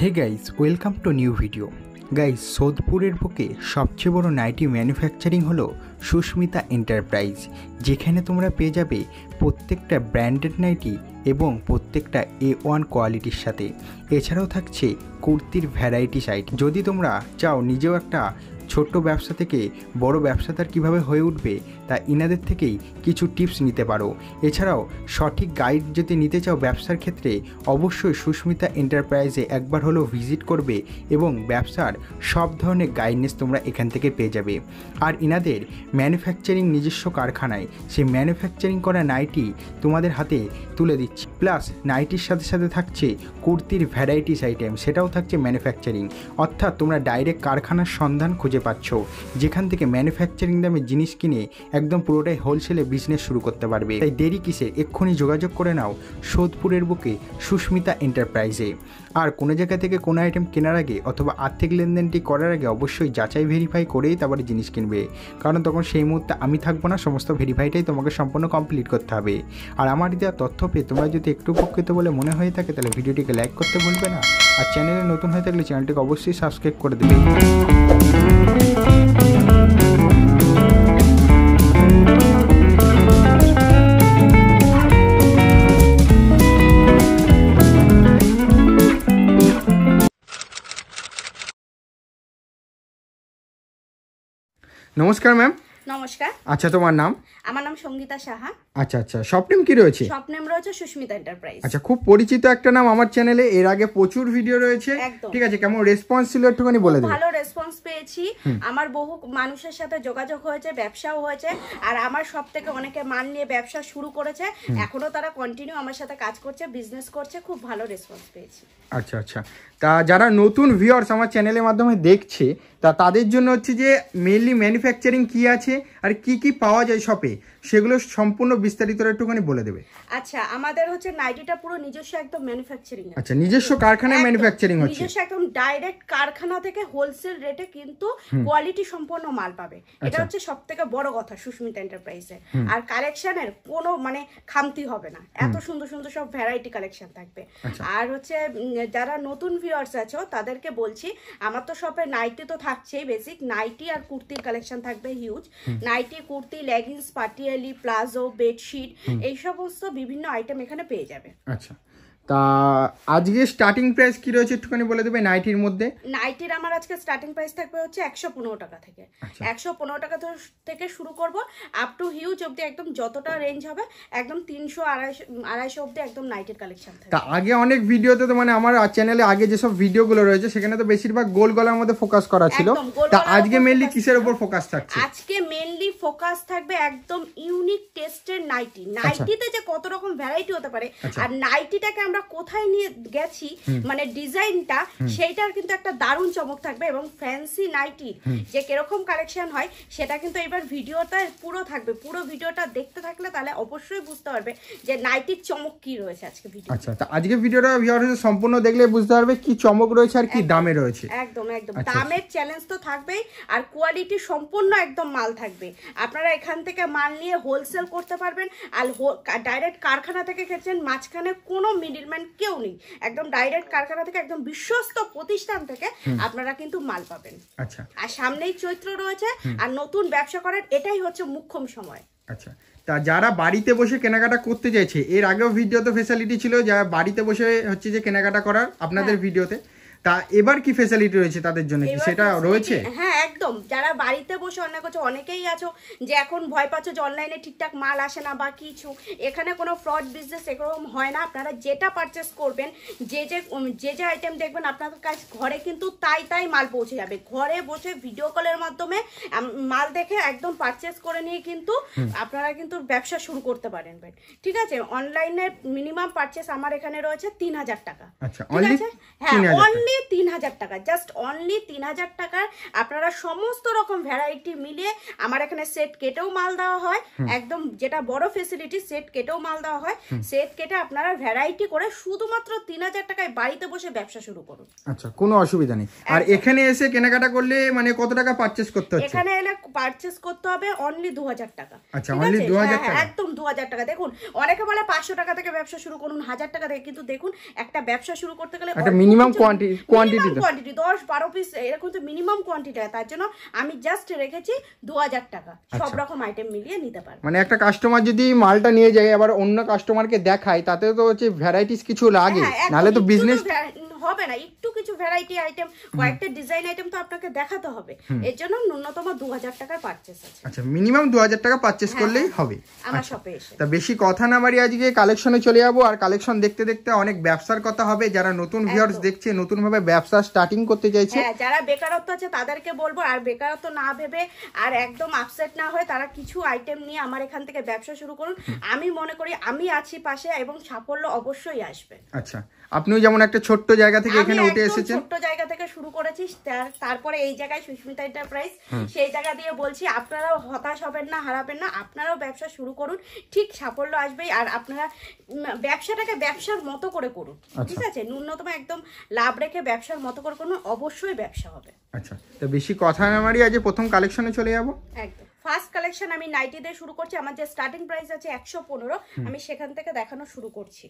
Hey guys welcome to new video guys সোদপুরের বুকে সবচেয়ে বড় নাইটি ম্যানুফ্যাকচারিং হলো সুস্মিতা এন্টারপ্রাইজ যেখানে তোমরা পেয়ে যাবে প্রত্যেকটা ব্র্যান্ডেড নাইটি এবং প্রত্যেকটা এ ওয়ান কোয়ালিটির সাথে এছাড়াও থাকছে কুর্তির ভ্যারাইটি সাইট যদি তোমরা চাও নিজেও একটা ছোট্ট ব্যবসা থেকে বড় ব্যবসাদার কিভাবে হয়ে উঠবে তা ইনাদের থেকেই কিছু টিপস নিতে পারো এছাড়াও সঠিক গাইড যদি নিতে চাও ব্যবসার ক্ষেত্রে অবশ্যই সুস্মিতা এন্টারপ্রাইজে একবার হলেও ভিজিট করবে এবং ব্যবসার সব ধরনের গাইডনেস তোমরা এখান থেকে পেয়ে যাবে আর ইনাদের ম্যানুফ্যাকচারিং নিজস্ব কারখানায় সেই ম্যানুফ্যাকচারিং করা নাইটি তোমাদের হাতে তুলে দিচ্ছে প্লাস নাইটির সাথে সাথে থাকছে কুর্তির ভ্যারাইটিস আইটেম সেটাও থাকছে ম্যানুফ্যাকচারিং অর্থাৎ তোমরা ডাইরেক্ট কারখানার সন্ধান খুঁজে খুঁজে পাচ্ছ যেখান থেকে ম্যানুফ্যাকচারিং দামে জিনিস কিনে একদম পুরোটাই হোলসেলে বিজনেস শুরু করতে পারবে তাই দেরি কিসে এক্ষুনি যোগাযোগ করে নাও সোদপুরের বুকে সুস্মিতা এন্টারপ্রাইজে আর কোনো জায়গা থেকে কোনো আইটেম কেনার আগে অথবা আর্থিক লেনদেনটি করার আগে অবশ্যই যাচাই ভেরিফাই করেই তারপরে জিনিস কিনবে কারণ তখন সেই মুহূর্তে আমি থাকবো না সমস্ত ভেরিফাইটাই তোমাকে সম্পূর্ণ কমপ্লিট করতে হবে আর আমার দেওয়া তথ্য পেয়ে তোমরা যদি একটু উপকৃত বলে মনে হয়ে থাকে তাহলে ভিডিওটিকে লাইক করতে ভুলবে না আর চ্যানেলে নতুন হয়ে থাকলে চ্যানেলটিকে অবশ্যই সাবস্ক্রাইব করে দেবে নমস্কার ম্যাম নমস্কার আচ্ছা তোমার নাম আমার নাম সঙ্গীতা সাহা আচ্ছা আচ্ছা স্বপ্নেম কি রয়েছে স্বপ্নেম রয়েছে সুস্মিতা এন্টারপ্রাইজ আচ্ছা খুব পরিচিত একটা নাম আমার চ্যানেলে এর আগে প্রচুর ভিডিও রয়েছে ঠিক আছে কেমন রেসপন্স ছিল একটুখানি বলে দিন ভালো রেসপন্স পেয়েছি আমার বহু মানুষের সাথে যোগাযোগ হয়েছে ব্যবসাও হয়েছে আর আমার সব থেকে অনেকে মান নিয়ে ব্যবসা শুরু করেছে এখনো তারা কন্টিনিউ আমার সাথে কাজ করছে বিজনেস করছে খুব ভালো রেসপন্স পেয়েছি আচ্ছা আচ্ছা তা যারা নতুন ভিওর্স আমার চ্যানেলের মাধ্যমে দেখছে তা তাদের জন্য হচ্ছে যে মেনলি ম্যানুফ্যাকচারিং কী আছে আর কি কি পাওয়া যায় শপে সেগুলো সম্পূর্ণ বিস্তারিত একটুখানি বলে দেবে আচ্ছা আমাদের হচ্ছে নাইটিটা পুরো নিজস্ব একদম ম্যানুফ্যাকচারিং আচ্ছা নিজস্ব কারখানায় ম্যানুফ্যাকচারিং হচ্ছে নিজস্ব একদম ডাইরেক্ট কারখানা থেকে হোলসেল রেটে কিন্তু কোয়ালিটি সম্পন্ন মাল পাবে এটা আচ্ছা। হচ্ছে সবথেকে বড় কথা সুস্মিতা এন্টারপ্রাইজে আর কালেকশনের কোনো মানে খামতি হবে না এত সুন্দর সুন্দর সব ভ্যারাইটি কালেকশন থাকবে আচ্ছা। আর হচ্ছে যারা নতুন ভিউয়ার্স আছো তাদেরকে বলছি আমার তো শপে নাইটি তো থাকছেই বেসিক নাইটি আর কুর্তির কালেকশন থাকবে হিউজ নাইটি কুর্তি লেগিংস পাটিয়ালি প্লাজো বেডশিট এই সমস্ত বিভিন্ন আইটেম এখানে পেয়ে যাবে আচ্ছা তা আজকে স্টার্টিং প্রাইস কি রয়েছে একটুখানি বলে দেবে নাইটির মধ্যে নাইটির আমার আজকে স্টার্টিং প্রাইস থাকবে হচ্ছে একশো পনেরো টাকা থেকে আচ্ছা। একশো পনেরো টাকা থেকে শুরু করব আপ টু হিউজ অবধি একদম যতটা রেঞ্জ হবে একদম তিনশো আড়াইশো আড়াইশো অব্দি একদম নাইটের কালেকশন তা আগে অনেক ভিডিওতে তো মানে আমার চ্যানেলে আগে যেসব ভিডিওগুলো রয়েছে সেখানে তো বেশিরভাগ গোল গলার মধ্যে ফোকাস করা ছিল তা আজকে মেনলি কিসের উপর ফোকাস থাকছে আজকে মেনলি ফোকাস থাকবে একদম ইউনিক টেস্টের নাইটি নাইটিতে যে কত রকম ভ্যারাইটি হতে পারে আচ্ছা। আর নাইটিটাকে আমরা আমরা কোথায় নিয়ে গেছি মানে ডিজাইনটা সেইটার কিন্তু একটা দারুণ চমক থাকবে এবং ফ্যান্সি নাইটি যে কিরকম কালেকশন হয় সেটা কিন্তু এবার ভিডিওটা পুরো থাকবে পুরো ভিডিওটা দেখতে থাকলে তাহলে অবশ্যই বুঝতে পারবে যে নাইটির চমক কি রয়েছে আজকে ভিডিও আচ্ছা তা আজকে ভিডিওটা ভিউয়ার্স সম্পূর্ণ দেখলে বুঝতে পারবে কি চমক রয়েছে আর কি দামে রয়েছে একদম একদম আচ্ছা। দামের চ্যালেঞ্জ তো থাকবেই আর কোয়ালিটি সম্পূর্ণ একদম মাল থাকবে আপনারা এখান থেকে মাল নিয়ে হোলসেল করতে পারবেন আর ডাইরেক্ট কারখানা থেকে খেয়েছেন মাঝখানে কোনো মিডিল মিডলম্যান কেউ নেই একদম ডাইরেক্ট কারখানা থেকে একদম বিশ্বস্ত প্রতিষ্ঠান থেকে আপনারা কিন্তু মাল পাবেন আচ্ছা আর সামনেই চৈত্র রয়েছে আর নতুন ব্যবসা করার এটাই হচ্ছে মুখ্যম সময় আচ্ছা তা যারা বাড়িতে বসে কেনাকাটা করতে চাইছে এর আগেও ভিডিওতে ফেসিলিটি ছিল যারা বাড়িতে বসে হচ্ছে যে কেনাকাটা করার আপনাদের ভিডিওতে হ্যাঁ। তা এবার কি ফেসিলিটি রয়েছে তাদের জন্য কি সেটা রয়েছে হ্যাঁ একদম যারা বাড়িতে বসে অনেকেই আছো যে এখন ভয় পাচ্ছ যে অনলাইনে ঠিকঠাক মাল আসে না বা কিছু এখানে কোনো ফ্রড বিজনেস এরকম হয় না আপনারা যেটা পারচেস করবেন যে যে যে যে আইটেম দেখবেন আপনাদের ঘরে কিন্তু তাই তাই মাল পৌঁছে যাবে ঘরে বসে ভিডিও কলের মাধ্যমে মাল দেখে একদম পারচেস করে নিয়ে কিন্তু আপনারা কিন্তু ব্যবসা শুরু করতে পারেন ঠিক আছে অনলাইনে মিনিমাম পারচেস আমার এখানে রয়েছে তিন হাজার টাকা আচ্ছা, ঠিক আছে হ্যাঁ অনলি তিন হাজার টাকা জাস্ট অনলি তিন হাজার টাকার আপনারা সমস্ত রকম ভ্যারাইটি মিলিয়ে আমার এখানে সেট কেটেও মাল দেওয়া হয় একদম যেটা বড় ফেসিলিটি সেট কেটেও মাল দেওয়া হয় সেট কেটে আপনারা ভ্যারাইটি করে শুধুমাত্র তিন হাজার টাকায় বাড়িতে বসে ব্যবসা শুরু করুন আচ্ছা কোনো অসুবিধা নেই আর এখানে এসে কেনাকাটা করলে মানে কত টাকা পারচেস করতে হচ্ছে এখানে এলে পারচেস করতে হবে অনলি দু হাজার টাকা আচ্ছা অনলি দু হাজার টাকা একদম দু হাজার টাকা দেখুন অনেকে বলে পাঁচশো টাকা থেকে ব্যবসা শুরু করুন হাজার টাকা থেকে কিন্তু দেখুন একটা ব্যবসা শুরু করতে গেলে একটা মিনিমাম কোয়ান্টিটি আচ্ছা। মানে একটা কাস্টমার যদি মালটা নিয়ে যায় আবার অন্য কাস্টমার কে দেখায় তাতে তো হচ্ছে ভ্যারাইটিস কিছু লাগে হ্যাঁ, নাহলে তো বিজনেস হবে না একটু কিছু ভ্যারাইটি আইটেম কয়েকটা ডিজাইন আইটেম তো আপনাকে দেখাতে হবে এর জন্য ন্যূনতম দু হাজার টাকার পারচেস আছে আচ্ছা মিনিমাম দু হাজার টাকা পারচেস হ্যাঁ, করলেই হ্যাঁ, হবে আমার শপে আচ্ছা। এসে তা বেশি কথা না মারি আজকে কালেকশনে চলে যাবো আর কালেকশন দেখতে দেখতে অনেক ব্যবসার কথা হবে যারা নতুন ভিউয়ার্স দেখছে নতুন ভাবে ব্যবসা স্টার্টিং করতে চাইছে হ্যাঁ যারা বেকারত্ব আছে তাদেরকে বলবো আর বেকারত্ব না ভেবে আর একদম আপসেট না হয়ে তারা কিছু আইটেম নিয়ে আমার এখান থেকে ব্যবসা শুরু করুন আমি মনে করি আমি আছি পাশে এবং সাফল্য অবশ্যই আসবে আচ্ছা আপনিও যেমন একটা ছোট্ট জায়গা থেকে এখানে উঠে এসেছেন ছোট্ট জায়গা থেকে শুরু করেছি তারপরে এই জায়গায় সুস্মিতা এন্টারপ্রাইজ সেই জায়গা দিয়ে বলছি আপনারাও হতাশ হবেন না হারাবেন না আপনারাও ব্যবসা শুরু করুন ঠিক সাফল্য আসবেই আর আপনারা ব্যবসাটাকে ব্যবসার মতো করে করুন ঠিক আচ্ছা। আছে ন্যূনতম একদম লাভ রেখে ব্যবসার মতো করে করুন অবশ্যই ব্যবসা হবে আচ্ছা তো বেশি কথা না মারি আজ প্রথম কালেকশনে চলে যাব একদম ফার্স্ট কালেকশন আমি নাইটি দিয়ে শুরু করছি আমার যে স্টার্টিং প্রাইস আছে একশো পনেরো আমি সেখান থেকে দেখানো শুরু করছি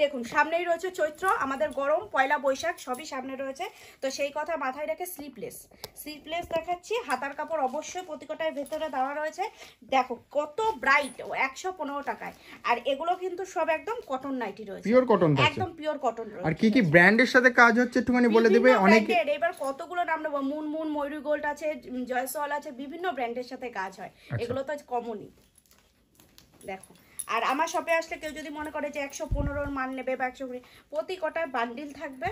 দেখুন সামনেই রয়েছে চৈত্র আমাদের গরম পয়লা বৈশাখ সবই সামনে রয়েছে তো সেই কথা মাথায় রেখে স্লিপলেস স্লিপলেস দেখাচ্ছি হাতার কাপড় অবশ্যই প্রতিকটায় ভেতরে দেওয়া রয়েছে দেখো কত ব্রাইট একশো পনেরো টাকায় আর এগুলো কিন্তু সব একদম কটন নাইটি রয়েছে পিওর কটন একদম পিওর কটন আর কি কি ব্র্যান্ডের সাথে কাজ হচ্ছে একটুখানি বলে দেবে অনেক এবার কতগুলো নাম নেবো মুন মুন ময়ূরী গোল্ড আছে জয়সল আছে বিভিন্ন ব্র্যান্ডের সাথে কাজ হয় আচ্ছা। এগুলো তো কমনই দেখো আর আমার শপে আসলে কেউ যদি মনে করে যে একশো পনেরোর মান নেবে বা একশো কুড়ি প্রতি কটায় বান্ডিল থাকবে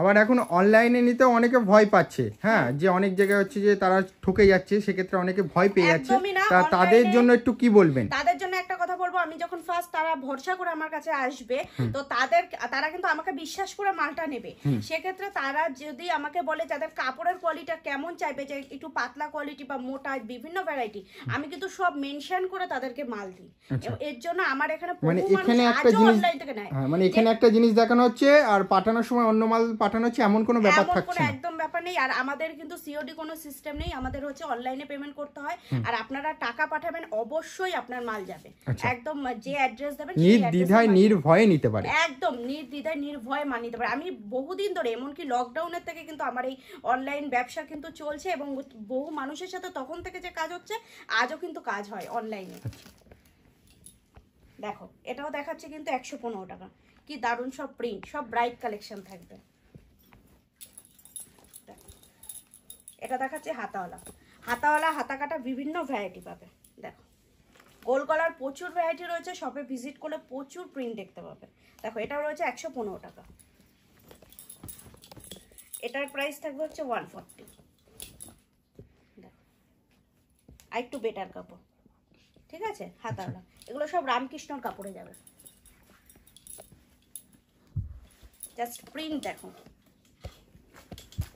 আবার এখন অনলাইনে নিতে অনেকে ভয় পাচ্ছে হ্যাঁ? হ্যাঁ যে অনেক জায়গায় হচ্ছে যে তারা ঠকে যাচ্ছে সেক্ষেত্রে অনেকে ভয় পেয়ে যাচ্ছে তা তাদের জন্য একটু কি বলবেন তাদের আমি যখন ফার্স্ট তারা ভরসা করে আমার কাছে আসবে তো তাদের তারা কিন্তু আমাকে বিশ্বাস করে মালটা নেবে সেক্ষেত্রে তারা যদি আমাকে বলে যাদের কাপড়ের কোয়ালিটিটা কেমন চাইবে যে একটু পাতলা কোয়ালিটি বা মোটা বিভিন্ন ভ্যারাইটি আমি কিন্তু সব মেনশন করে তাদেরকে মাল দিই আচ্ছা। এর জন্য আমার এখানে মানে এখানে একটা জিনিস হ্যাঁ, মানে এখানে একটা জিনিস দেখানো হচ্ছে আর পাঠানোর সময় অন্য মাল পাঠানো হচ্ছে এমন কোনো ব্যাপার থাকছে একদম ব্যাপার নেই আর আমাদের কিন্তু সিওডি কোনো সিস্টেম নেই আমাদের হচ্ছে অনলাইনে পেমেন্ট করতে হয় আর আপনারা টাকা পাঠাবেন অবশ্যই আপনার মাল যাবে আচ্ছা। একদম যে অ্যাড্রেস দেবেন নির্দ্বিধায় নির্ভয়ে নিতে পারে একদম নির্দ্বিধায় নির্ভয়ে মাল নিতে পারে আমি বহুদিন ধরে এমনকি লকডাউনের থেকে কিন্তু আমার এই অনলাইন ব্যবসা কিন্তু চলছে এবং বহু মানুষের সাথে তখন থেকে যে কাজ হচ্ছে আজও কিন্তু কাজ হয় অনলাইনে আচ্ছা। দেখো এটাও দেখাচ্ছে কিন্তু একশো পনেরো টাকা কি দারুণ সব প্রিন্ট সব ব্রাইট কালেকশন থাকবে এটা দেখাচ্ছে হাতাওয়ালা হাতাওয়ালা হাতা কাটা বিভিন্ন ভ্যারাইটি পাবে দেখো গোল কলার প্রচুর ভ্যারাইটি রয়েছে শপে ভিজিট করলে প্রচুর প্রিন্ট দেখতে পাবে দেখো এটাও রয়েছে একশো পনেরো টাকা এটার প্রাইস থাকবে হচ্ছে ওয়ান ফর্টি দেখো আর একটু বেটার কাপড় ঠিক আছে হাতাওয়ালা এগুলো সব রামকৃষ্ণর কাপড়ে যাবে জাস্ট প্রিন্ট দেখো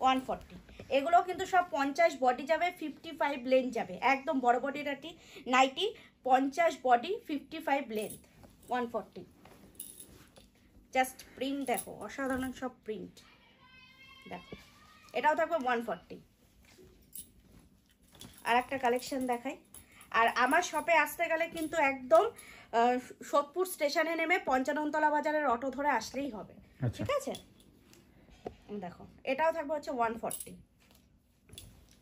ওয়ান ফর্টি এগুলো কিন্তু সব পঞ্চাশ বডি যাবে ফিফটি ফাইভ লেন্থ যাবে একদম বড় বডির একটি নাইটি পঞ্চাশ body fifty five length one forty just print দেখো অসাধারণ সব প্রিন্ট দেখো এটাও থাকবে ওয়ান ফর্টি আর একটা কালেকশন দেখাই আর আমার শপে আসতে গেলে কিন্তু একদম সোদপুর স্টেশনে নেমে পঞ্চাননতলা বাজারের অটো ধরে আসলেই হবে আচ্ছা। ঠিক আছে দেখো এটাও থাকবে হচ্ছে ওয়ান ফর্টি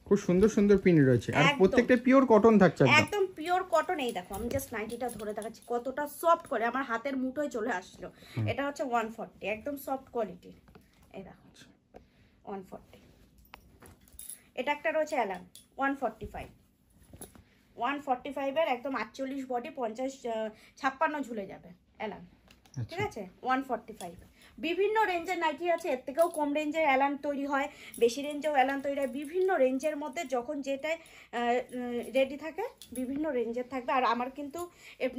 খুব সুন্দর সুন্দর পিন রয়েছে আর প্রত্যেকটা পিওর কটন থাকছে একদম পিওর কটন এই দেখো আমি জাস্ট নাইটিটা ধরে দেখাচ্ছি কতটা সফট করে আমার হাতের মুঠোয় চলে আসলো এটা হচ্ছে ওয়ান একদম সফট কোয়ালিটি এই দেখো ওয়ান এটা একটা রয়েছে অ্যালান ওয়ান 145 ফাইভ ওয়ান ফাইভের একদম আটচল্লিশ বডি পঞ্চাশ ছাপ্পান্ন ঝুলে যাবে অ্যালান আচ্ছা। ঠিক আছে ওয়ান ফাইভ বিভিন্ন রেঞ্জের নাইটি আছে এর থেকেও কম রেঞ্জের অ্যালার্ম তৈরি হয় বেশি রেঞ্জেও অ্যালার্ম তৈরি হয় বিভিন্ন রেঞ্জের মধ্যে যখন যেটাই রেডি থাকে বিভিন্ন রেঞ্জের থাকবে আর আমার কিন্তু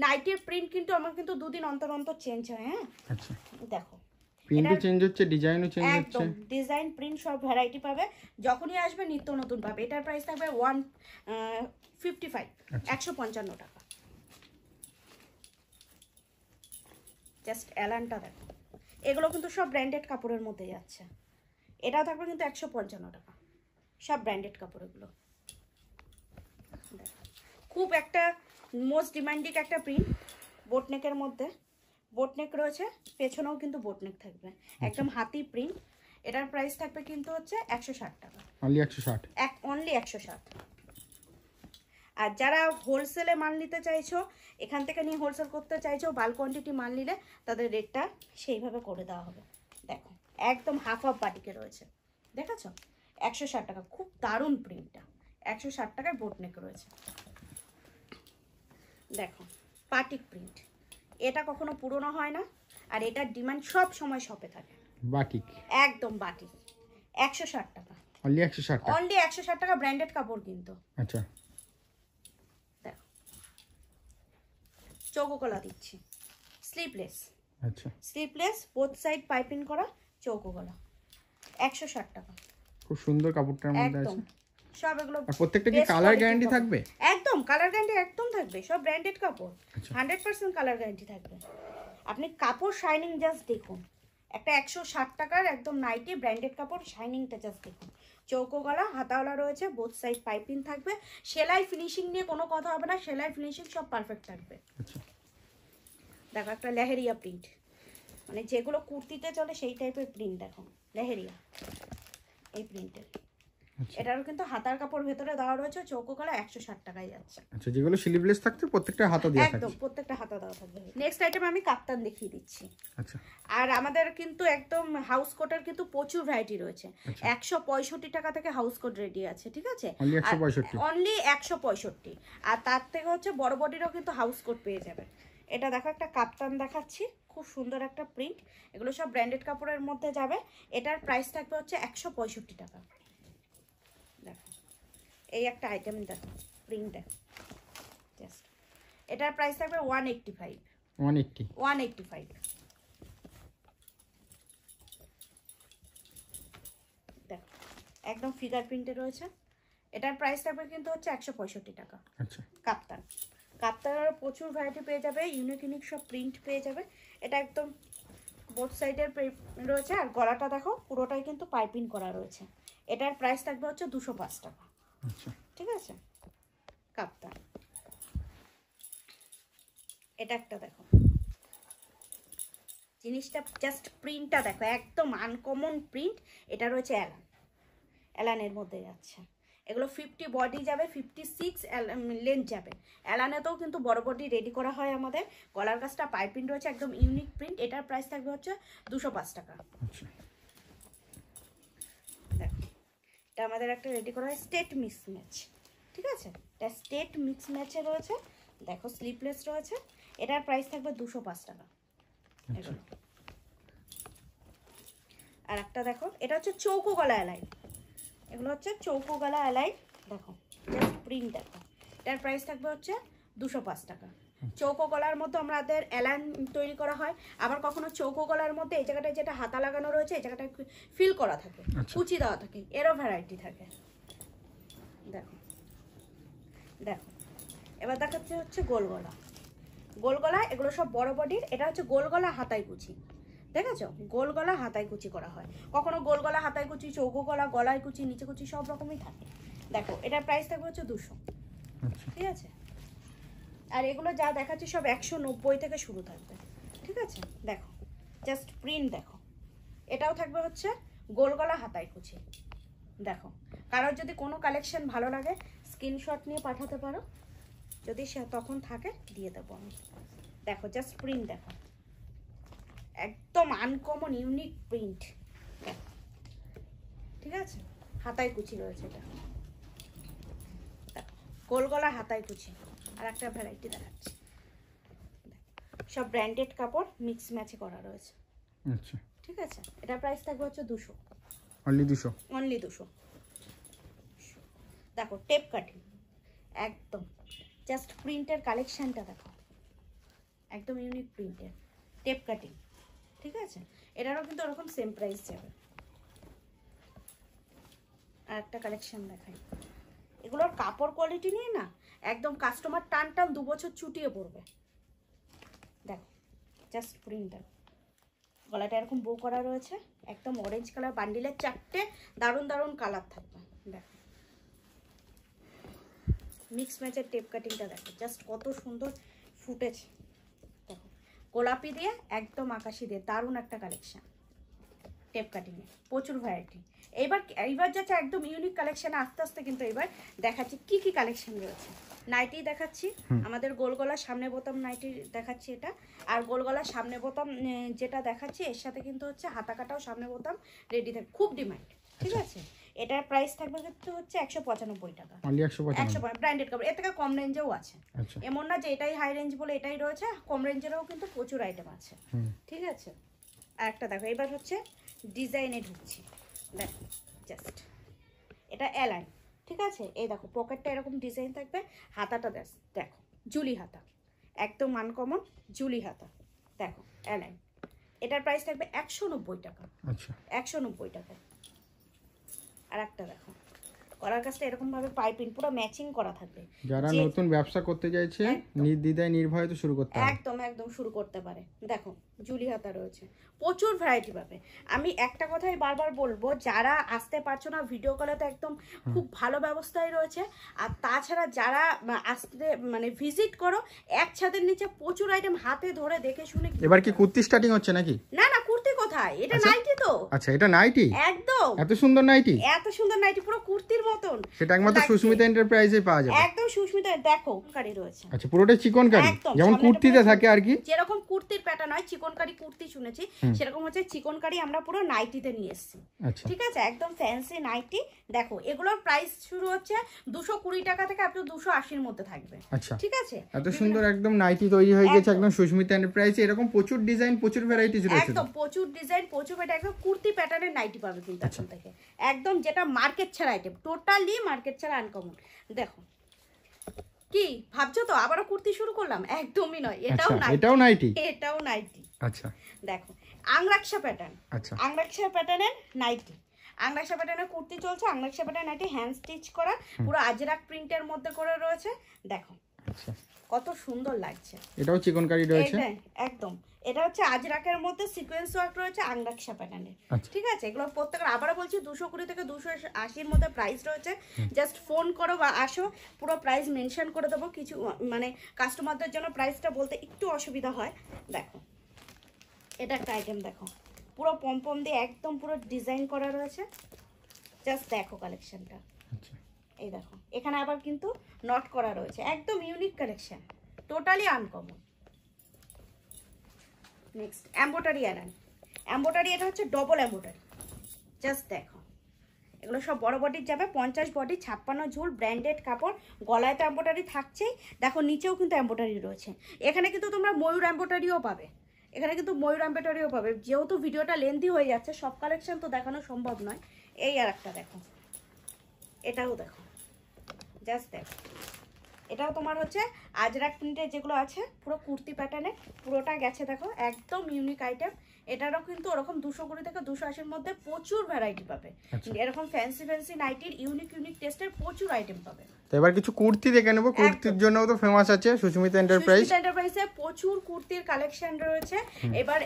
নাইটির প্রিন্ট কিন্তু আমার কিন্তু দুদিন অন্তর অন্তর চেঞ্জ হয় হ্যাঁ আচ্ছা। দেখো একদম ডিজাইন প্রিন্ট সব ভ্যারাইটি পাবে যখনই আসবে নিত্য নতুন পাবে এটার প্রাইস থাকবে ওয়ান ফিফটি ফাইভ একশো পঞ্চান্ন টাকা জাস্ট অ্যালানটা দেখো এগুলো কিন্তু সব ব্র্যান্ডেড কাপড়ের মধ্যে যাচ্ছে এটা থাকবে কিন্তু একশো পঞ্চান্ন টাকা সব ব্র্যান্ডেড কাপড় এগুলো খুব একটা মোস্ট ডিমান্ডিং একটা প্রিন্ট বোটনেকের মধ্যে বোটনেক রয়েছে পেছনেও কিন্তু বোটনেক থাকবে আচ্ছা। একদম হাতি প্রিন্ট এটার প্রাইস থাকবে কিন্তু হচ্ছে একশো ষাট টাকা অনলি একশো ষাট অনলি একশো ষাট আর যারা হোলসেলে মাল নিতে চাইছো এখান থেকে নিয়ে হোলসেল করতে চাইছো বাল কোয়ান্টিটি মাল নিলে তাদের রেটটা সেইভাবে করে দেওয়া হবে দেখো একদম হাফ হাফ বাটিকে রয়েছে দেখেছ একশো ষাট টাকা খুব দারুণ প্রিন্টটা একশো ষাট টাকায় বোটনেক রয়েছে দেখো পাটিক প্রিন্ট এটা কখনো পুরনো হয় না আর এটার ডিমান্ড সব সময় শপে থাকে বাটিক একদম বাটিক একশো ষাট টাকা অনলি একশো ষাট টাকা অনলি একশো ষাট টাকা ব্র্যান্ডেড কাপড় কিন্তু আচ্ছা চৌকো গলা দিচ্ছি স্লিপলেস আচ্ছা স্লিপলেস বোথ সাইড পাইপিং করা চৌকো গলা একশো ষাট টাকা খুব সুন্দর কাপড়টার মধ্যে আছে সব এগুলো কালার থাকবে একদম কালার একদম থাকবে সব ব্র্যান্ডেড কাপড় আচ্ছা। হান্ড্রেড পার্সেন্ট কালার থাকবে আপনি কাপড় শাইনিং জাস্ট দেখুন একটা একশো ষাট টাকার একদম নাইটি ব্র্যান্ডেড কাপড় শাইনিংটা জাস্ট দেখুন চৌকো গলা হাতাওয়ালা রয়েছে বোথ সাইড পাইপিং থাকবে সেলাই ফিনিশিং নিয়ে কোনো কথা হবে না সেলাই ফিনিশিং সব পারফেক্ট থাকবে আচ্ছা। দেখো একটা লেহেরিয়া প্রিন্ট মানে যেগুলো কুর্তিতে চলে সেই টাইপের প্রিন্ট দেখো লেহেরিয়া এই প্রিন্টের আচ্ছা। এটারও কিন্তু হাতার কাপড় ভেতরে দেওয়া রয়েছে চৌকো করা একশো ষাট টাকায় যাচ্ছে আচ্ছা যেগুলো স্লিভলেস থাকছে প্রত্যেকটা হাতা দেওয়া একদম প্রত্যেকটা হাতা দেওয়া থাকবে নেক্সট আইটেম আমি কাপ্তান দেখিয়ে দিচ্ছি আচ্ছা আর আমাদের কিন্তু একদম হাউস কোটের কিন্তু প্রচুর ভ্যারাইটি রয়েছে আচ্ছা। একশো পঁয়ষট্টি টাকা থেকে হাউস কোট রেডি আছে ঠিক আছে অনলি একশো পঁয়ষট্টি আর তার থেকে হচ্ছে বড় বডিরও কিন্তু হাউস কোট পেয়ে যাবে এটা দেখো একটা কাপ্তান দেখাচ্ছি খুব সুন্দর একটা প্রিন্ট এগুলো সব ব্র্যান্ডেড কাপড়ের মধ্যে যাবে এটার প্রাইস থাকবে হচ্ছে একশো টাকা এই একটা আইটেম দেখ প্রিন্টটা জাস্ট এটার প্রাইস থাকবে one eighty five one eighty one eighty five একদম ফিগার প্রিন্টে রয়েছে এটার প্রাইস থাকবে কিন্তু হচ্ছে একশো পঁয়ষট্টি টাকা আচ্ছা। কাপ্তান কাপ্তানের প্রচুর ভ্যারাইটি পেয়ে যাবে ইউনিক ইউনিক সব প্রিন্ট পেয়ে যাবে এটা একদম বোথ সাইডের রয়েছে আর গলাটা দেখো পুরোটাই কিন্তু পাইপিং করা রয়েছে এটার প্রাইস থাকবে হচ্ছে দুশো পাঁচ টাকা আচ্ছা। ঠিক আছে কাপটা এটা একটা দেখো জিনিসটা জাস্ট প্রিন্টটা দেখো একদম আনকমন প্রিন্ট এটা রয়েছে অ্যালান অ্যালানের মধ্যে যাচ্ছে এগুলো ফিফটি বডি যাবে ফিফটি সিক্স লেন্থ যাবে অ্যালানেতেও কিন্তু বড় বডি রেডি করা হয় আমাদের গলার গাছটা পাইপিন রয়েছে একদম ইউনিক প্রিন্ট এটার প্রাইস থাকবে হচ্ছে দুশো টাকা আচ্ছা। এটা আমাদের একটা রেডি করা হয় স্টেট মিক্স ম্যাচ ঠিক আছে এটা স্টেট মিক্স ম্যাচে রয়েছে দেখো স্লিপলেস রয়েছে এটার প্রাইস থাকবে দুশো পাঁচ টাকা আচ্ছা। আর একটা দেখো এটা হচ্ছে চৌকো গলা এলাই এগুলো হচ্ছে চৌকো গলা এলাই দেখো প্রিন্ট দেখো এটার প্রাইস থাকবে হচ্ছে দুশো পাঁচ টাকা চৌকো গলার মধ্যে আমাদের অ্যালাইন তৈরি করা হয় আবার কখনো চৌকো গলার মধ্যে এই জায়গাটায় যেটা হাতা লাগানো রয়েছে এই জায়গাটা ফিল করা থাকে আচ্ছা। কুচি দেওয়া থাকে এরও ভ্যারাইটি থাকে দেখো দেখো এবার দেখাচ্ছে হচ্ছে গোল গলা গোল গলা এগুলো সব বড় বডির এটা হচ্ছে গোল গলা হাতায় কুচি দেখেছো গোল গলা হাতায় কুচি করা হয় কখনো গোল গলা হাতায় কুচি চৌকো গলা গলায় কুচি নিচে কুচি সব রকমই থাকে দেখো এটার প্রাইস থাকবে হচ্ছে দুশো আচ্ছা। ঠিক আছে আর এগুলো যা দেখাচ্ছি সব একশো নব্বই থেকে শুরু থাকবে ঠিক আছে দেখো জাস্ট প্রিন্ট দেখো এটাও থাকবে হচ্ছে গোলগলা হাতায় কুচি দেখো কারোর যদি কোনো কালেকশন ভালো লাগে স্ক্রিনশট নিয়ে পাঠাতে পারো যদি সে তখন থাকে দিয়ে দেবো আমি দেখো জাস্ট প্রিন্ট দেখো একদম আনকমন ইউনিক প্রিন্ট ঠিক আছে হাতায় কুচি রয়েছে এটা গোলগলা হাতায় কুচি আর একটা ভ্যারাইটি দেখাচ্ছি সব ব্র্যান্ডেড কাপড় মিক্স ম্যাচে করা রয়েছে আচ্ছা ঠিক আছে এটা প্রাইস থাকবে হচ্ছে 200 অনলি 200 অনলি 200 দেখো টেপ কাটিং একদম জাস্ট প্রিন্টের কালেকশনটা দেখো একদম ইউনিক প্রিন্টের টেপ কাটিং ঠিক আছে এটারও কিন্তু ওরকম সেম প্রাইস যাবে আর একটা কালেকশন দেখাই এগুলোর কাপড় কোয়ালিটি নিয়ে না একদম কাস্টমার টান টান দু বছর ছুটিয়ে পড়বে দেখো জাস্ট প্রিন্টার গলাটা এরকম বউ করা রয়েছে একদম অরেঞ্জ কালার বান্ডিলের চারটে দারুণ দারুণ কালার থাকবে দেখো মিক্স ম্যাচের টেপ কাটিংটা দেখো জাস্ট কত সুন্দর ফুটেছে দেখো গোলাপি দিয়ে একদম আকাশি দিয়ে দারুণ একটা কালেকশান টেপ কাটিং প্রচুর ভ্যারাইটি এবার এইবার যাচ্ছে একদম ইউনিক কালেকশন আস্তে আস্তে কিন্তু এবার দেখাচ্ছি কি কি কালেকশন রয়েছে নাইটি দেখাচ্ছি আমাদের গোলগলা সামনে বোতাম নাইটি দেখাচ্ছি এটা আর গোলগলার সামনে বোতাম যেটা দেখাচ্ছি এর সাথে কিন্তু হচ্ছে হাতা কাটাও সামনে বোতাম রেডি থাকে খুব ডিমান্ড ঠিক আচ্ছা। আছে এটার প্রাইস থাকবে কিন্তু হচ্ছে একশো পঁচানব্বই টাকা একশো ব্র্যান্ডেড কাপড় এর থেকে কম রেঞ্জেও আছে আচ্ছা। এমন না যে এটাই হাই রেঞ্জ বলে এটাই রয়েছে কম রেঞ্জেরও কিন্তু প্রচুর আইটেম আছে ঠিক আছে আর একটা দেখো এবার হচ্ছে ডিজাইনে ঢুকছি দেখো জাস্ট এটা অ্যালাইন ঠিক আছে এই দেখো পকেটটা এরকম ডিজাইন থাকবে হাতাটা দেখো জুলি হাতা একদম আনকমন জুলি হাতা দেখো অ্যালাইন এটার প্রাইস থাকবে একশো নব্বই টাকা আচ্ছা। একশো নব্বই টাকা আর একটা দেখো করার গলার কাজটা এরকমভাবে পাইপিং পুরো ম্যাচিং করা থাকবে যারা নতুন ব্যবসা করতে যাচ্ছে নির্দ্বিধায় নির্ভয়ে তো শুরু করতে একদম একদম শুরু করতে পারে দেখো জুলি হাতা রয়েছে প্রচুর ভ্যারাইটি পাবে আমি একটা কথাই বারবার বলবো যারা আসতে পারছো না ভিডিও কলে তো একদম খুব ভালো ব্যবস্থায় রয়েছে আর তাছাড়া যারা আসতে মানে ভিজিট করো এক ছাদের নিচে প্রচুর আইটেম হাতে ধরে দেখে শুনে এবার কি কুর্তি স্টার্টিং হচ্ছে নাকি না না কোথায় এটা আচ্ছা। নাইটি তো আচ্ছা এটা নাইটি একদম এত সুন্দর নাইটি এত সুন্দর নাইটি পুরো কুর্তির মতন সেটা একমাত্র সুস্মিতা এন্টারপ্রাইজে পাওয়া যাবে একদম সুস্মিতা দেখো কারি রয়েছে আচ্ছা পুরোটা চিকন কারি যেমন কুর্তিতে থাকে আর কি যেরকম কুর্তির প্যাটার্ন হয় চিকন কারি কুর্তি শুনেছি সেরকম হচ্ছে চিকন কারি আমরা পুরো নাইটিতে নিয়ে এসেছি আচ্ছা। ঠিক আছে একদম ফ্যান্সি নাইটি দেখো এগুলোর প্রাইস শুরু হচ্ছে দুশো কুড়ি টাকা থেকে আপনি দুশো আশির মধ্যে থাকবে আচ্ছা ঠিক আছে এত সুন্দর একদম নাইটি তৈরি হয়ে গেছে একদম সুস্মিতা এন্টারপ্রাইজে এরকম প্রচুর ডিজাইন প্রচুর ভ্যারাইটিস রয়েছে একদম প্রচুর প্রচুর ডিজাইন প্রচুর এটা একদম কুর্তি প্যাটার্নের নাইটি পাবে কিন্তু আচ্ছা। এখন থেকে একদম যেটা মার্কেট ছাড়া আইটেম টোটালি মার্কেট ছাড়া আনকমন দেখো কি ভাবছো তো আবারও কুর্তি শুরু করলাম একদমই নয় আচ্ছা, এটাও এটাও নাইটি এটাও নাইটি আচ্ছা দেখো আংরাকশা প্যাটার্ন আচ্ছা আংরাকশা প্যাটার্নের নাইটি আংরাকশা প্যাটার্নের কুর্তি চলছে আংরাকশা প্যাটার্ন নাইটি হ্যান্ড স্টিচ করা পুরো আজরাক প্রিন্টের মধ্যে করে রয়েছে দেখো আচ্ছা। কত সুন্দর লাগছে এটাও চিকনকারি রয়েছে একদম এটা হচ্ছে আজরাকের মধ্যে সিকোয়েন্স ওয়ার্ক রয়েছে আংরাকশা প্যাটার্নের আচ্ছা। ঠিক আছে এগুলো প্রত্যেকটা আবার বলছি দুশো কুড়ি থেকে দুশো আশির মধ্যে প্রাইস রয়েছে জাস্ট ফোন করো বা আসো পুরো প্রাইস মেনশন করে দেবো কিছু মানে কাস্টমারদের জন্য প্রাইসটা বলতে একটু অসুবিধা হয় দেখো এটা একটা আইটেম দেখো পুরো পম দিয়ে একদম পুরো ডিজাইন করা রয়েছে জাস্ট দেখো কালেকশানটা আচ্ছা। এই দেখো এখানে আবার কিন্তু নট করা রয়েছে একদম unique collection totally uncommon next embroidery অ্যারান অ্যাম্বোটারি এটা হচ্ছে ডবল অ্যাম্বোটারি জাস্ট দেখো এগুলো সব বড় বডির যাবে পঞ্চাশ বডি ছাপ্পান্ন ঝুল ব্র্যান্ডেড কাপড় গলায় তো অ্যাম্বোটারি থাকছেই দেখো নিচেও কিন্তু অ্যাম্বোটারি রয়েছে এখানে কিন্তু তোমরা ময়ূর অ্যাম্বোটারিও পাবে এখানে কিন্তু ময়ূর অ্যাম্বোটারিও পাবে যেহেতু ভিডিওটা লেন্দি হয়ে যাচ্ছে সব কালেকশন তো দেখানো সম্ভব নয় এই আর একটা দেখো এটাও দেখো জাস্ট দেখো এটাও তোমার হচ্ছে আজরাক প্রিন্টের যেগুলো আছে পুরো কুর্তি প্যাটার্নে পুরোটা গেছে দেখো একদম ইউনিক আইটেম এটারও কিন্তু ওরকম দুশো কুড়ি থেকে দুশো আশির মধ্যে প্রচুর ভ্যারাইটি পাবে আচ্ছা। এরকম ফ্যান্সি ফ্যান্সি নাইটির ইউনিক ইউনিক টেস্টের প্রচুর আইটেম পাবে এবার কিছু কুর্তি দেখে নেবো কুর্তির জন্য তো ফেমাস আছে সুস্মিতা এন্টারপ্রাইজ এন্টারপ্রাইজে প্রচুর কুর্তির কালেকশন রয়েছে এবার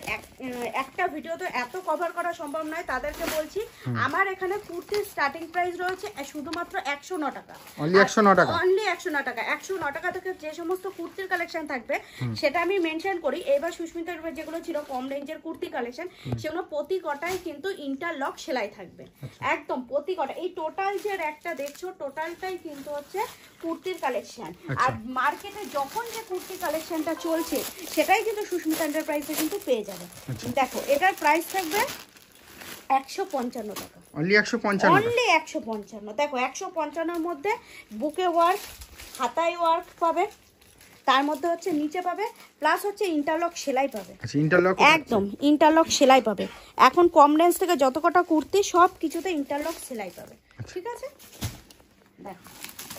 একটা ভিডিও তো এত কভার করা সম্ভব নয় তাদেরকে বলছি আমার এখানে কুর্তির স্টার্টিং প্রাইস রয়েছে শুধুমাত্র একশো ন টাকা অনলি একশো ন টাকা অনলি একশো ন টাকা একশো ন টাকা থেকে যে সমস্ত কুর্তির কালেকশন থাকবে সেটা আমি মেনশন করি এবার সুস্মিতার যেগুলো ছিল কম রেঞ্জের কুর্তি কালেকশন সেগুলো প্রতি কটাই কিন্তু ইন্টারলক সেলাই থাকবে আচ্ছা। একদম প্রতি কটা এই টোটাল যে একটা দেখছো টোটালটাই কিন্তু হচ্ছে হচ্ছে কুর্তির কালেকশন আচ্ছা। আর মার্কেটে যখন যে কুর্তি কালেকশনটা চলছে সেটাই কিন্তু সুস্মিতা এন্টারপ্রাইজে কিন্তু পেয়ে যাবে আচ্ছা। দেখো এটার প্রাইস থাকবে একশো পঞ্চান্ন টাকা একশো পঞ্চান্ন দেখো একশো পঞ্চান্নর মধ্যে বুকে ওয়ার্ক ওয়ার্ক পাবে তার মধ্যে হচ্ছে নিচে পাবে প্লাস হচ্ছে ইন্টারলক সেলাই পাবে আচ্ছা, একদম ইন্টারলক সেলাই পাবে এখন কম রেঞ্জ থেকে যত কটা কুর্তি সব কিছুতে ইন্টারলক সেলাই পাবে ঠিক আছে দেখো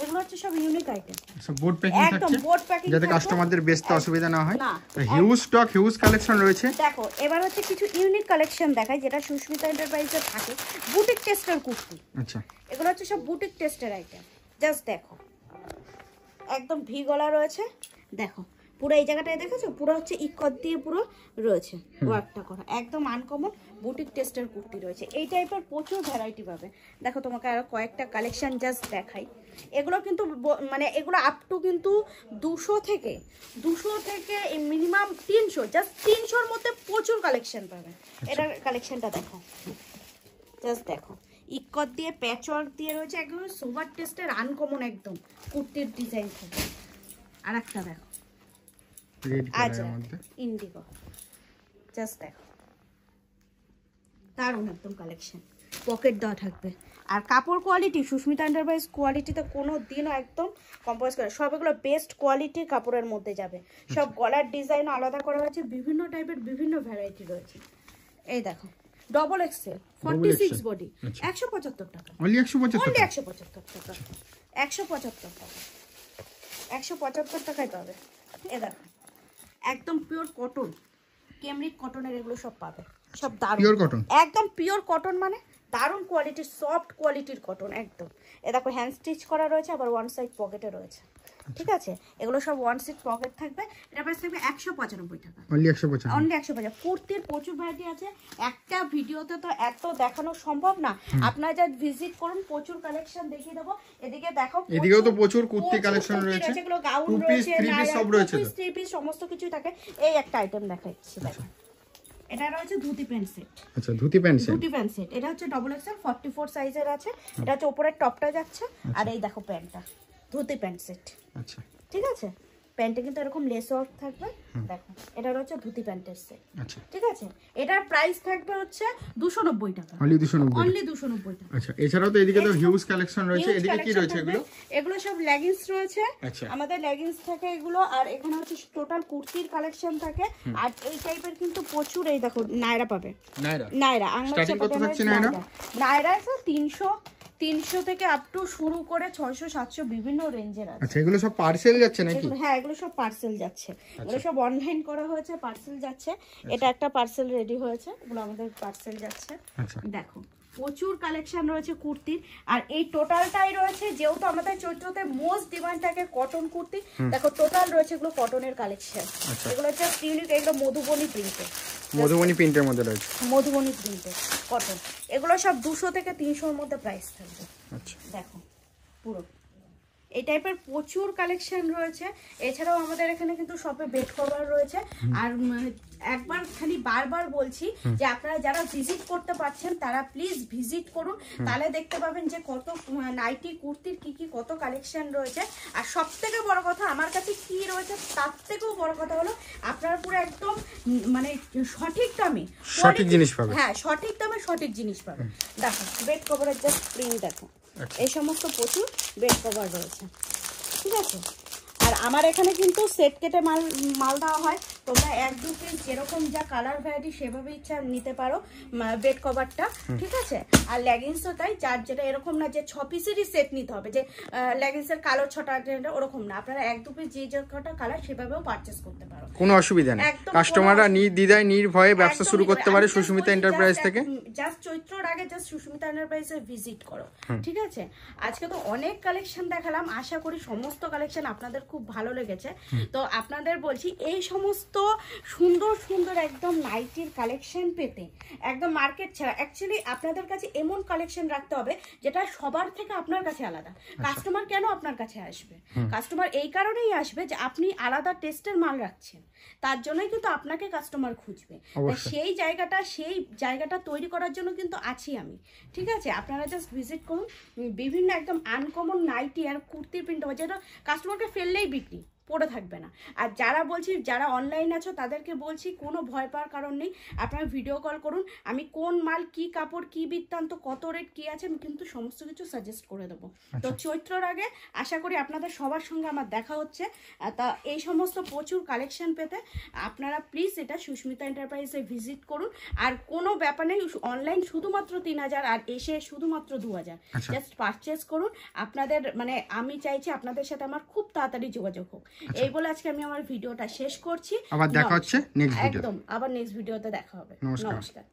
এগুলো হচ্ছে সব ইউনিক আইটেম সব বোর্ড প্যাকিং থাকছে বোর্ড প্যাকিং যাতে কাস্টমারদের বেচতে অসুবিধা না হয় না হিউজ স্টক হিউজ কালেকশন রয়েছে দেখো এবার হচ্ছে কিছু ইউনিক কালেকশন দেখাই যেটা সুস্মিতা এন্টারপ্রাইজে থাকে বুটিক টেস্টার কুর্তি আচ্ছা এগুলো হচ্ছে সব বুটিক টেস্টার আইটেম জাস্ট দেখো একদম ভি গলা রয়েছে দেখো পুরো এই জায়গাটায় দেখেছো পুরো হচ্ছে ইকত দিয়ে পুরো রয়েছে ওয়ার্কটা করা একদম আনকমন বুটিক টেস্টের কুর্তি রয়েছে এই টাইপের প্রচুর ভ্যারাইটি পাবে দেখো তোমাকে আরও কয়েকটা কালেকশান জাস্ট দেখাই এগুলো কিন্তু মানে এগুলো আপ টু কিন্তু দুশো থেকে দুশো থেকে মিনিমাম তিনশো জাস্ট তিনশোর মধ্যে প্রচুর কালেকশান পাবে আচ্ছা। এটার কালেকশানটা দেখো জাস্ট দেখো ইকত দিয়ে প্যাচওয়ার্ক দিয়ে রয়েছে একদম সুপার টেস্টের আনকমন একদম কুর্তির ডিজাইন থাকে আর একটা দেখো কালেকশন পকেট দেওয়া থাকবে আর কাপড় কোয়ালিটি সুস্মিতা আন্ডারপ্রাইজ কোয়ালিটিতে কোনো দিনও একদম কম্প্রোমাইজ করে সবগুলো বেস্ট কোয়ালিটির কাপড়ের মধ্যে যাবে আচ্ছা। সব গলার ডিজাইন আলাদা করা হয়েছে বিভিন্ন টাইপের বিভিন্ন ভ্যারাইটি রয়েছে এই দেখো double XL forty six body একশো পঁচাত্তর টাকা অনলি একশো পঁচাত্তর একশো পঁচাত্তর টাকা একশো পঁচাত্তর টাকা একশো পঁচাত্তর টাকায় পাবে এ দেখো একদম পিওর কটন কেমরিক কটনের এগুলো সব পাবে সব আচ্ছা, দারুণ পিওর কটন একদম পিওর কটন মানে দারুণ কোয়ালিটির সফট কোয়ালিটির কটন একদম এ দেখো হ্যান্ড স্টিচ করা রয়েছে আবার ওয়ান সাইড পকেটে রয়েছে ঠিক আছে এগুলো সব ওয়ান সিট পকেট থাকবে এটা প্রাইস থাকবে একশো পঁচানব্বই টাকা অনলি একশো পঁচানব্বই অনলি কুর্তির প্রচুর ভ্যারাইটি আছে একটা ভিডিওতে তো এত দেখানো সম্ভব না আপনারা যা ভিজিট করুন প্রচুর কালেকশন দেখিয়ে দেবো এদিকে দেখো এদিকেও তো প্রচুর কুর্তি কালেকশন রয়েছে এগুলো গাউন রয়েছে সব রয়েছে থ্রি পিস সমস্ত কিছু থাকে এই একটা আইটেম দেখাচ্ছি আচ্ছা। দেখো এটা রয়েছে ধুতি প্যান্ট সেট আচ্ছা dhoti pant set dhoti pant set এটা হচ্ছে ডবল এক্সএল 44 সাইজের আছে এটা হচ্ছে উপরে টপটা যাচ্ছে আর আচ্ছা। এই দেখো প্যান্টটা ধুতি প্যান্ট সেট আচ্ছা ঠিক আছে প্যান্টে কিন্তু এরকম লেস ওয়ার্ক থাকবে দেখো এটা হচ্ছে ধুতি প্যান্টের সেট আচ্ছা ঠিক আছে এটার প্রাইস থাকবে হচ্ছে 290 টাকা অনলি 290 অনলি 290 টাকা আচ্ছা এছাড়াও তো এদিকে তো হিউজ কালেকশন রয়েছে এদিকে কি রয়েছে এগুলো এগুলো সব লেগিংস রয়েছে আচ্ছা। আমাদের লেগিংস থাকে এগুলো আর এখানে হচ্ছে টোটাল কুর্তির কালেকশন থাকে আর এই টাইপের কিন্তু প্রচুর এই দেখো নায়রা পাবে নায়রা নায়রা আমরা কত থাকছে নায়রা নায়রা 300 তিনশো থেকে আপ টু শুরু করে ছয়শো সাতশো বিভিন্ন রেঞ্জের আছে আচ্ছা এগুলো সব পার্সেল যাচ্ছে নাকি হ্যাঁ এগুলো সব পার্সেল যাচ্ছে এগুলো আচ্ছা। সব অনলাইন করা হয়েছে পার্সেল যাচ্ছে আচ্ছা। এটা একটা পার্সেল রেডি হয়েছে এগুলো আমাদের পার্সেল যাচ্ছে আচ্ছা। দেখো প্রচুর কালেকশন রয়েছে কুর্তির আর এই টোটালটাই রয়েছে যেহেতু আমাদের চৈত্রতে মোস্ট ডিমান্ড থাকে কটন কুর্তি দেখো টোটাল রয়েছে এগুলো কটনের কালেকশন এগুলো হচ্ছে ইউনিক এগুলো মধুবনী প্রিন্টের মধুবনী প্রিন্টের মধ্যে রয়েছে মধুবনী প্রিন্টের কটন এগুলো সব দুশো থেকে তিনশোর মধ্যে প্রাইস থাকবে আচ্ছা দেখো পুরো এই টাইপের প্রচুর কালেকশন রয়েছে এছাড়াও আমাদের এখানে কিন্তু শপে বেড কভার রয়েছে আর একবার খালি বারবার বলছি যে আপনারা যারা ভিজিট করতে পারছেন তারা প্লিজ ভিজিট করুন তাহলে দেখতে পাবেন যে কত নাইটি কুর্তির কি কি কত কালেকশন রয়েছে আর সব থেকে বড় কথা আমার কাছে কি রয়েছে তার থেকেও বড় কথা হলো আপনারা পুরো একদম মানে সঠিক দামে সঠিক জিনিস পাবেন হ্যাঁ সঠিক দামে সঠিক জিনিস পাবেন দেখো বেড কভারের জাস্ট প্রিন্ট দেখো এই সমস্ত প্রচুর বেড কভার রয়েছে ঠিক আছে আর আমার এখানে কিন্তু সেট কেটে মাল মাল দেওয়া হয় তোমরা এক দু পিস যেরকম যা কালার ভ্যারাইটি সেভাবে ইচ্ছা নিতে পারো বেড কভারটা ঠিক আছে আর লেগিংসও তাই যার যেটা এরকম না যে ছ পিসেরই সেট নিতে হবে যে লেগিংসের কালো ছটা ওরকম না আপনারা এক দু পিস যে যে কটা কালার সেভাবেও পারচেস করতে পারো কোনো অসুবিধা নেই কাস্টমাররা নির্দ্বিধায় নির্ভয়ে ব্যবসা শুরু করতে পারে সুস্মিতা এন্টারপ্রাইজ থেকে জাস্ট চৈত্রর আগে জাস্ট সুস্মিতা এন্টারপ্রাইজে ভিজিট করো ঠিক আছে আজকে তো অনেক কালেকশন দেখালাম আশা করি সমস্ত কালেকশন আপনাদের খুব ভালো লেগেছে তো আপনাদের বলছি এই সমস্ত এত সুন্দর সুন্দর একদম নাইটির কালেকশন পেতে একদম মার্কেট ছাড়া অ্যাকচুয়ালি আপনাদের কাছে এমন কালেকশন রাখতে হবে যেটা সবার থেকে আপনার কাছে আলাদা কাস্টমার আচ্ছা। কেন আপনার কাছে আসবে কাস্টমার এই কারণেই আসবে যে আপনি আলাদা টেস্টের মাল রাখছেন তার জন্যই কিন্তু আপনাকে কাস্টমার খুঁজবে সেই জায়গাটা সেই জায়গাটা তৈরি করার জন্য কিন্তু আছি আমি ঠিক আছে আপনারা জাস্ট ভিজিট করুন বিভিন্ন একদম আনকমন নাইটি আর কুর্তির প্রিন্ট যেটা কাস্টমারকে ফেললেই বিক্রি পড়ে থাকবে না আর যারা বলছি যারা অনলাইন আছো তাদেরকে বলছি কোনো ভয় পাওয়ার কারণ নেই আপনারা ভিডিও কল করুন আমি কোন মাল কি কাপড় কি বৃত্তান্ত কত রেট কি আছে আমি কিন্তু সমস্ত কিছু সাজেস্ট করে দেবো আচ্ছা। তো চৈত্রর আগে আশা করি আপনাদের সবার সঙ্গে আমার দেখা হচ্ছে তা এই সমস্ত প্রচুর কালেকশন পেতে আপনারা প্লিজ এটা সুস্মিতা এন্টারপ্রাইজে ভিজিট করুন আর কোনো ব্যাপার নেই অনলাইন শুধুমাত্র তিন হাজার আর এসে শুধুমাত্র দু হাজার জাস্ট আচ্ছা। পারচেস করুন আপনাদের মানে আমি চাইছি আপনাদের সাথে আমার খুব তাড়াতাড়ি যোগাযোগ হোক আচ্ছা। এই বলে আজকে আমি আমার ভিডিওটা শেষ করছি আবার দেখা হচ্ছে নেক্সট ভিডিও একদম আবার নেক্সট ভিডিওতে দেখা হবে নমস্কার